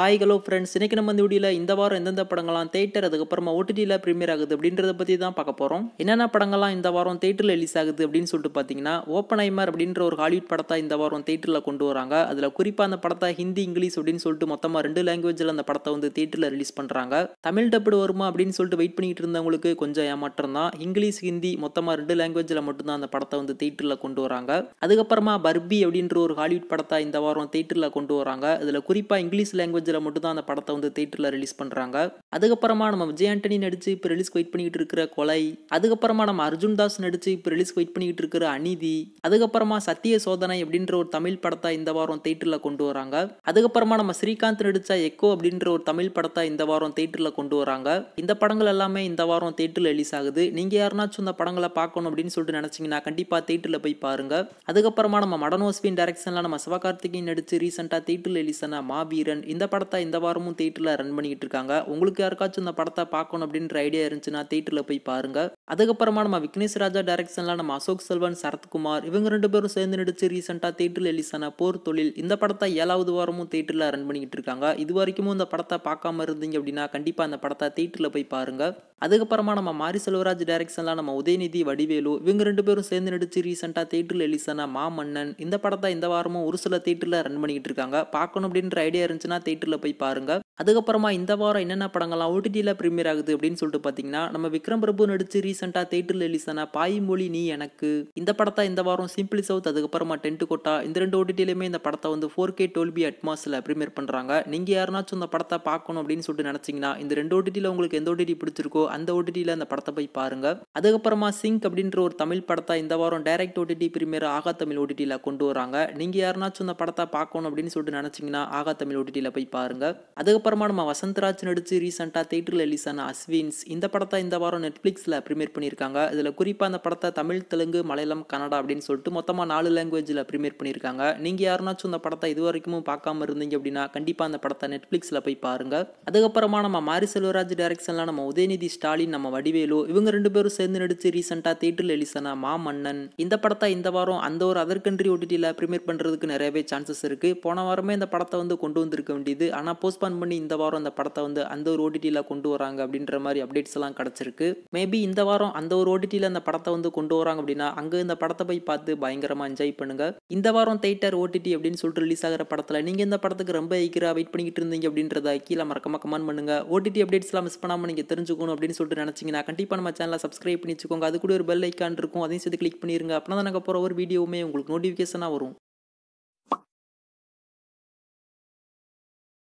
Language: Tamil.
ஹாய் ஹலோ ஃப்ரெண்ட்ஸ் இன்றைக்கி நம்ம இந்த வீடியோவில் இந்த வாரம் எந்தெந்த படங்கள்லாம் தேட்டர் அதுக்கப்புறமா ஓடிடியில் ப்ரீமியர் ஆகுது அப்படின்றத பற்றி தான் பார்க்க போகிறோம் என்னென்ன படங்கள்லாம் இந்த வாரம் தேட்டரில் ரிலீஸ் ஆகுது அப்படின்னு சொல்லிட்டு பார்த்தீங்கன்னா ஓப்பன் ஐமர் அப்படின்ற ஒரு ஹாலிவுட் படத்தை இந்த வாரம் தேட்டரில் கொண்டு வராங்க அதில் குறிப்பாக அந்த படத்தை ஹிந்தி இங்கிலீஷ் அப்படின்னு சொல்லிட்டு மொத்தமாக ரெண்டு லாங்குவேஜில் அந்த படத்தை வந்து தேட்டரில் ரிலீஸ் பண்ணுறாங்க தமிழ் டப்புடு வருமா அப்படின்னு சொல்லிட்டு வெயிட் பண்ணிட்டு இருந்தவங்களுக்கு கொஞ்சம் ஏமாற்றம் தான் இங்கிலீஷ் ஹிந்தி மொத்தமாக ரெண்டு லாங்குவேஜில் மட்டும்தான் அந்த படத்தை வந்து தேட்டரில் கொண்டு வராங்க அதுக்கப்புறமா பர்பி அப்படின்ற ஒரு ஹாலிவுட் படத்தை இந்த வாரம் தேட்டரில் கொண்டு வராங்க அதில் குறிப்பாக இங்கிலீஷ் லாங்குவேஜ் மட்டும் மட்டும்தான் அந்த படத்தை வந்து தேட்டரில் ரிலீஸ் பண்ணுறாங்க அதுக்கப்புறமா நம்ம விஜய் ஆண்டனி நடித்து இப்போ ரிலீஸ் வெயிட் பண்ணிகிட்டு இருக்கிற கொலை அதுக்கப்புறமா நம்ம அர்ஜுன் தாஸ் நடித்து இப்போ ரிலீஸ் வெயிட் பண்ணிகிட்டு இருக்கிற அநீதி அதுக்கப்புறமா சத்திய சோதனை அப்படின்ற ஒரு தமிழ் படத்தை இந்த வாரம் தேட்டரில் கொண்டு வராங்க அதுக்கப்புறமா நம்ம ஸ்ரீகாந்த் நடித்த எக்கோ அப்படின்ற ஒரு தமிழ் படத்தை இந்த வாரம் தேட்டரில் கொண்டு வராங்க இந்த படங்கள் எல்லாமே இந்த வாரம் தேட்டரில் ரிலீஸ் ஆகுது நீங்கள் யாருனாச்சும் இந்த படங்களை பார்க்கணும் அப்படின்னு சொல்லிட்டு நினச்சிங்கன்னா கண்டிப்பாக தேட்டரில் போய் பாருங்க அதுக்கப்புறமா நம்ம மடனோஸ்வின் டேரக்ஷனில் நம்ம சிவகார்த்திகேயன் நடித்து ரீசெண்டாக தேட்டரில் ரிலீஸ் ஆன மாவீரன் இந்த படம் படத்தை இந்த வாரமும் தேட்டரில் ரன் பண்ணிக்கிட்டு இருக்காங்க உங்களுக்கு யாருக்காச்சும் இந்த படத்தை பார்க்கணும் அப்படின்ற ஐடியா இருந்துச்சுன்னா தேட்டரில் போய் பாருங்கள் அதுக்கப்புறமா நம்ம விக்னேஷ் ராஜா டைரக்ஷனில் நம்ம அசோக் செல்வன் சரத்குமார் இவங்க ரெண்டு பேரும் சேர்ந்து நடித்து ரீசெண்டாக தேட்டரில் எலிசான போர் தொழில் இந்த படத்தை ஏழாவது வாரமும் தேட்டரில் ரன் பண்ணிக்கிட்டு இருக்காங்க இது வரைக்கும் இந்த படத்தை பார்க்காம இருந்தீங்க அப்படின்னா கண்டிப்பாக அந்த படத்தை தேட்டரில் போய் பாருங்கள் அதுக்கப்புறமா நம்ம மாரி செல்வராஜ் டைரக்ஷனில் நம்ம உதயநிதி வடிவேலு இவங்க ரெண்டு பேரும் சேர்ந்து நடித்து ரீசெண்டாக தேட்டரில் எலிசான மா மன்னன் இந்த படத்தை இந்த வாரமும் ஒரு சில தேட்டரில் ரன் பண்ணிக்கிட்டு இருக்காங்க பார்க்கணும் அப்படின்ற ஐடியா இருந்துச்சுன்னா தேட்டரில் போய் பாருங்கள் அதுக்கப்புறமா இந்த வாரம் என்னென்ன படங்கள்லாம் ஓடிடியில் ப்ரீமியர் ஆகுது அப்படின்னு சொல்லிட்டு பார்த்தீங்கன்னா நம்ம விக்ரம் பிரபு நடித்து ரீசெண்டாக தேட்டரில் ரிலீஸ் ஆன பாய்மொழி நீ எனக்கு இந்த படத்தை இந்த வாரம் சிம்பிளி சவுத் அதுக்கப்புறமா டென்ட் கோட்டா இந்த ரெண்டு ஓடிடிலையுமே இந்த படத்தை வந்து ஃபோர் கே டோல்பி அட்மாஸில் ப்ரீமியர் பண்ணுறாங்க நீங்கள் யாருனாச்சும் இந்த படத்தை பார்க்கணும் அப்படின்னு சொல்லிட்டு நினச்சிங்கன்னா இந்த ரெண்டு ஓடிடியில் உங்களுக்கு எந்த ஓடிடி பிடிச்சிருக்கோ அந்த ஓடிடியில் அந்த படத்தை போய் பாருங்கள் அதுக்கப்புறமா சிங்க் அப்படின்ற ஒரு தமிழ் படத்தை இந்த வாரம் டைரக்ட் ஓடிடி ப்ரீமியர் ஆகா தமிழ் ஓடிடியில் கொண்டு வராங்க நீங்கள் யாருனாச்சும் இந்த படத்தை பார்க்கணும் அப்படின்னு சொல்லிட்டு நினச்சிங்கன்னா ஆகா தமிழ் ஓடிடியில் போய் பாருங்கள் அதுக்கப்புறம் அதுக்கப்புறமா நம்ம வசந்தராஜ் நடித்து ரீசெண்டாக தேட்டரில் ரிலீஸ் ஆன அஸ்வின்ஸ் இந்த படத்தை இந்த வாரம் நெட்ஃப்ளிக்ஸில் ப்ரீமியர் பண்ணியிருக்காங்க இதில் குறிப்பாக அந்த படத்தை தமிழ் தெலுங்கு மலையாளம் கன்னடா அப்படின்னு சொல்லிட்டு மொத்தமாக நாலு லாங்குவேஜில் ப்ரீமியர் பண்ணியிருக்காங்க நீங்கள் யாருனாச்சும் இந்த படத்தை இது வரைக்கும் பார்க்காம இருந்தீங்க அப்படின்னா கண்டிப்பாக அந்த படத்தை நெட்ஃப்ளிக்ஸில் போய் பாருங்கள் அதுக்கப்புறமா நம்ம மாரி செல்வராஜ் டேரக்ஷனில் நம்ம உதயநிதி ஸ்டாலின் நம்ம வடிவேலு இவங்க ரெண்டு பேரும் சேர்ந்து நடித்து ரீசெண்டாக தேட்டரில் ரிலீஸ் ஆன மா மன்னன் இந்த படத்தை இந்த வாரம் அந்த ஒரு அதர் கண்ட்ரி ஓடிடியில் ப்ரீமியர் பண்ணுறதுக்கு நிறையவே சான்சஸ் இருக்குது போன வாரமே இந்த படத்தை வந்து கொண்டு வந்திருக்க வேண்டியது ஆனால் போஸ்ட்பான் பண்ணி பண்ணி இந்த வாரம் அந்த படத்தை வந்து அந்த ஒரு ஓடிடியில் கொண்டு வராங்க அப்படின்ற மாதிரி அப்டேட்ஸ் எல்லாம் கிடச்சிருக்கு மேபி இந்த வாரம் அந்த ஒரு ஓடிடியில் அந்த படத்தை வந்து கொண்டு வராங்க அப்படின்னா அங்கே இந்த படத்தை போய் பார்த்து பயங்கரமாக என்ஜாய் பண்ணுங்க இந்த வாரம் தேட்டர் ஓடிடி அப்படின்னு சொல்லிட்டு ரிலீஸ் ஆகிற படத்தில் நீங்கள் இந்த படத்துக்கு ரொம்ப ஈக்கராக வெயிட் பண்ணிக்கிட்டு இருந்தீங்க அப்படின்றத கீழே மறக்காம கமெண்ட் பண்ணுங்க ஓடிடி அப்டேட்ஸ்லாம் மிஸ் பண்ணாமல் நீங்கள் தெரிஞ்சுக்கணும் அப்படின்னு சொல்லிட்டு நினச்சிங்கன்னா கண்டிப்பாக நம்ம சேனலை சப்ஸ்கிரைப் பண்ணி வச்சுக்கோங்க அது கூட ஒரு பெல் ஐக்கான் இருக்கும் அதையும் சேர்த்து கிளிக் பண்ணிடுங்க அப்படின்னா நாங்கள் போகிற ஒரு வீடியோவுமே உங்களுக்கு நோட்டிஃபிகேஷனாக வரும்